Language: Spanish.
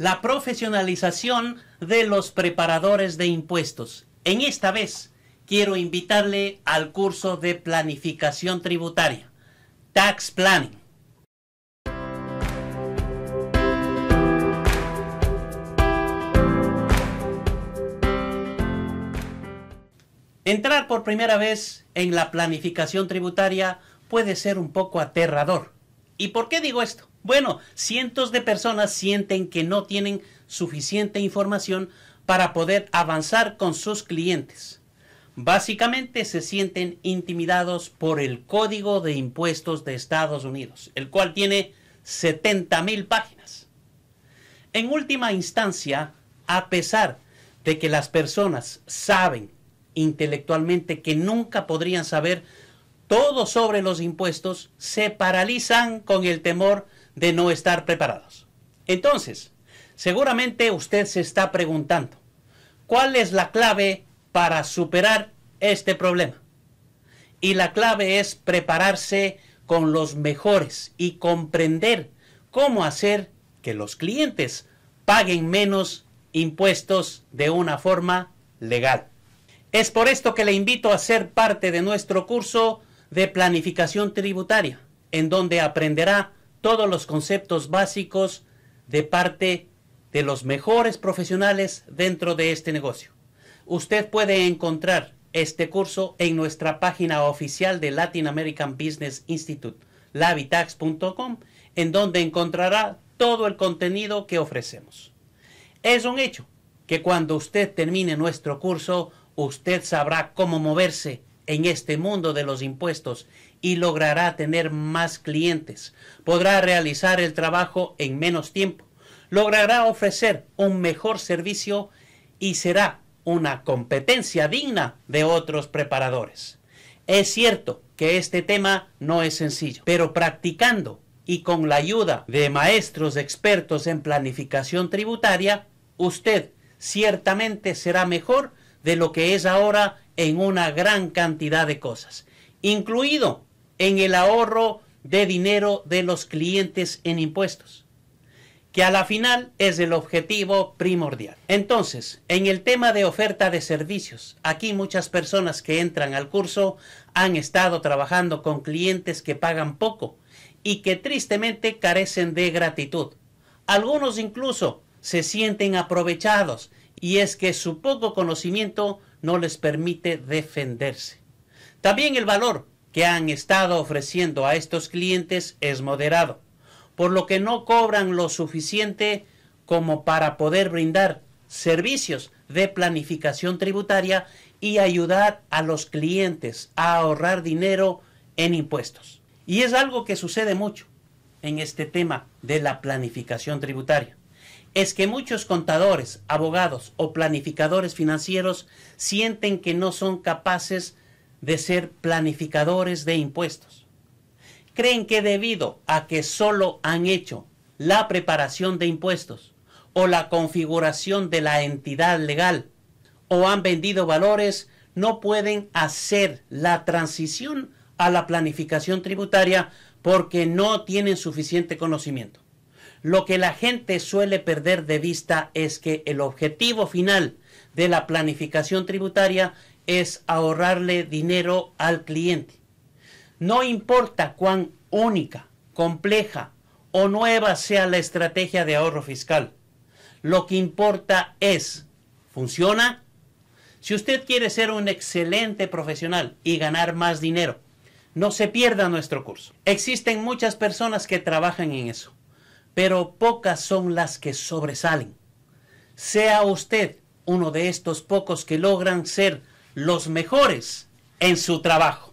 la profesionalización de los preparadores de impuestos. En esta vez quiero invitarle al curso de planificación tributaria, Tax Planning. Entrar por primera vez en la planificación tributaria puede ser un poco aterrador. ¿Y por qué digo esto? Bueno, cientos de personas sienten que no tienen suficiente información para poder avanzar con sus clientes. Básicamente se sienten intimidados por el Código de Impuestos de Estados Unidos, el cual tiene 70.000 páginas. En última instancia, a pesar de que las personas saben intelectualmente que nunca podrían saber todo sobre los impuestos, se paralizan con el temor de no estar preparados. Entonces, seguramente usted se está preguntando, ¿cuál es la clave para superar este problema? Y la clave es prepararse con los mejores y comprender cómo hacer que los clientes paguen menos impuestos de una forma legal. Es por esto que le invito a ser parte de nuestro curso de planificación tributaria, en donde aprenderá todos los conceptos básicos de parte de los mejores profesionales dentro de este negocio. Usted puede encontrar este curso en nuestra página oficial de Latin American Business Institute, lavitax.com, en donde encontrará todo el contenido que ofrecemos. Es un hecho que cuando usted termine nuestro curso, usted sabrá cómo moverse en este mundo de los impuestos y logrará tener más clientes, podrá realizar el trabajo en menos tiempo, logrará ofrecer un mejor servicio y será una competencia digna de otros preparadores. Es cierto que este tema no es sencillo, pero practicando y con la ayuda de maestros expertos en planificación tributaria, usted ciertamente será mejor de lo que es ahora en una gran cantidad de cosas, incluido en el ahorro de dinero de los clientes en impuestos, que a la final es el objetivo primordial. Entonces, en el tema de oferta de servicios, aquí muchas personas que entran al curso han estado trabajando con clientes que pagan poco y que tristemente carecen de gratitud. Algunos incluso se sienten aprovechados y es que su poco conocimiento no les permite defenderse. También el valor que han estado ofreciendo a estos clientes es moderado, por lo que no cobran lo suficiente como para poder brindar servicios de planificación tributaria y ayudar a los clientes a ahorrar dinero en impuestos. Y es algo que sucede mucho en este tema de la planificación tributaria es que muchos contadores, abogados o planificadores financieros sienten que no son capaces de ser planificadores de impuestos. Creen que debido a que solo han hecho la preparación de impuestos o la configuración de la entidad legal o han vendido valores, no pueden hacer la transición a la planificación tributaria porque no tienen suficiente conocimiento. Lo que la gente suele perder de vista es que el objetivo final de la planificación tributaria es ahorrarle dinero al cliente. No importa cuán única, compleja o nueva sea la estrategia de ahorro fiscal. Lo que importa es, ¿funciona? Si usted quiere ser un excelente profesional y ganar más dinero, no se pierda nuestro curso. Existen muchas personas que trabajan en eso pero pocas son las que sobresalen. Sea usted uno de estos pocos que logran ser los mejores en su trabajo.